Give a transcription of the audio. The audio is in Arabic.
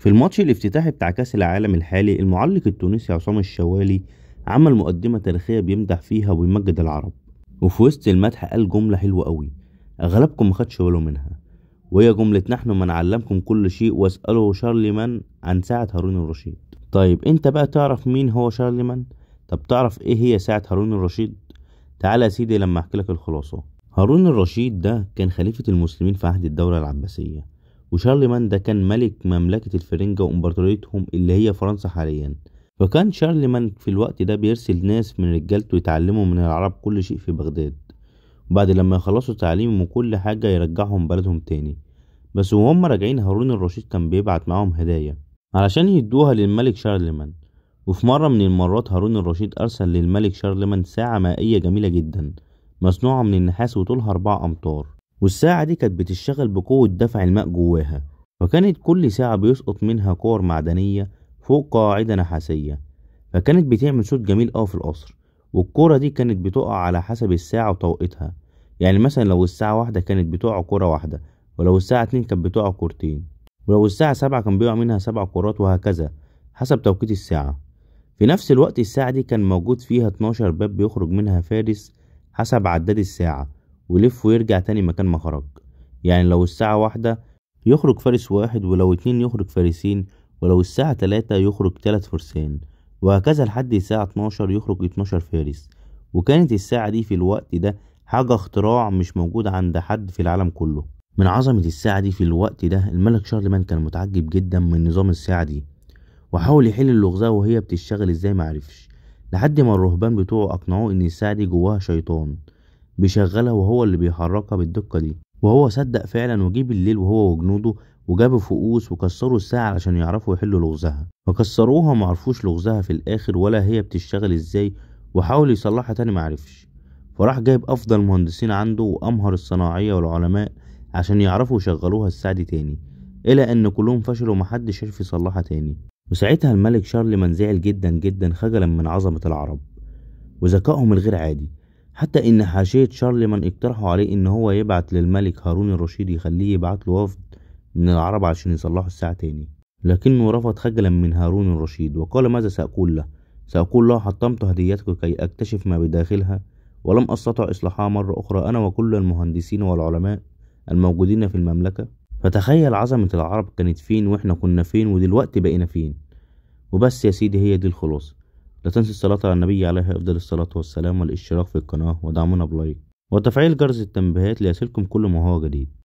في الماتش الافتتاحي بتاع كأس العالم الحالي المعلق التونسي عصام الشوالي عمل مقدمة تاريخية بيمدح فيها وبيمجد العرب وفي وسط المدح قال جملة حلوة قوي أغلبكم ما خدش باله منها وهي جملة نحن من علمكم كل شيء واسألوا شارلمان عن ساعة هارون الرشيد طيب انت بقى تعرف مين هو شارلمان؟ طب تعرف ايه هي ساعة هارون الرشيد؟ تعالى يا سيدي لما احكي لك الخلاصة هارون الرشيد ده كان خليفة المسلمين في عهد الدولة العباسية وشارلمان ده كان ملك مملكة الفرنجة وإمبراطوريتهم اللي هي فرنسا حاليا فكان شارلمان في الوقت ده بيرسل ناس من رجالته يتعلموا من العرب كل شيء في بغداد وبعد لما يخلصوا تعليمهم وكل حاجة يرجعهم بلدهم تاني بس وهم راجعين هارون الرشيد كان بيبعت معاهم هدايا علشان يدوها للملك شارلمان وفي مرة من المرات هارون الرشيد أرسل للملك شارلمان ساعة مائية جميلة جدا مصنوعة من النحاس وطولها أربع أمتار والساعة دي كانت بتشتغل بقوة دفع الماء جواها فكانت كل ساعة بيسقط منها كور معدنية فوق قاعدة نحاسية فكانت بتعمل صوت جميل أوي في القصر والكورة دي كانت بتقع على حسب الساعة وطوقتها يعني مثلا لو الساعة واحدة كانت بتقع كورة واحدة ولو الساعة اتنين كانت بتقع كورتين ولو الساعة سبعة كان بيقع منها سبع كورات وهكذا حسب توقيت الساعة في نفس الوقت الساعة دي كان موجود فيها اتناشر باب بيخرج منها فارس حسب عداد الساعة ويلف ويرجع تاني مكان ما خرج يعني لو الساعة واحدة يخرج فارس واحد ولو اتنين يخرج فارسين ولو الساعة تلاتة يخرج تلات فرسان وهكذا لحد الساعة اتناشر يخرج اتناشر فارس وكانت الساعة دي في الوقت ده حاجة اختراع مش موجود عند حد في العالم كله من عظمة الساعة دي في الوقت ده الملك شارلمان كان متعجب جدا من نظام الساعة دي وحاول يحل اللغزة وهي بتشتغل ازاي معرفش لحد ما الرهبان بتوعه أقنعوه إن الساعة دي جواها شيطان بيشغلها وهو اللي بيحركها بالدقة دي وهو صدق فعلا وجيب الليل وهو وجنوده وجابوا فؤوس وكسروا الساعة علشان يعرفوا يحلوا لغزها فكسروها ومعرفوش لغزها في الآخر ولا هي بتشتغل ازاي وحاول يصلحها تاني معرفش فراح جايب أفضل مهندسين عنده وأمهر الصناعية والعلماء عشان يعرفوا يشغلوها الساعة دي تاني إلى أن كلهم فشلوا ومحدش عرف يصلحها تاني وساعتها الملك شارلمان زعل جدا جدا خجلا من عظمة العرب وذكائهم الغير عادي حتى إن حاشية شارلمان اقترحوا عليه إن هو يبعت للملك هارون الرشيد يخليه يبعت له وفد من العرب عشان يصلحوا الساعة تاني لكنه رفض خجلا من هارون الرشيد وقال ماذا سأقول له سأقول له حطمت هديتك كي أكتشف ما بداخلها ولم أستطع إصلاحها مرة أخرى أنا وكل المهندسين والعلماء الموجودين في المملكة فتخيل عظمة العرب كانت فين وإحنا كنا فين ودلوقتي بقينا فين وبس يا سيدي هي دي الخلاصة لا تنسى الصلاة على النبي عليه أفضل الصلاة والسلام والاشتراك في القناة ودعمنا بلايك وتفعيل جرس التنبيهات ليصلكم كل ما هو جديد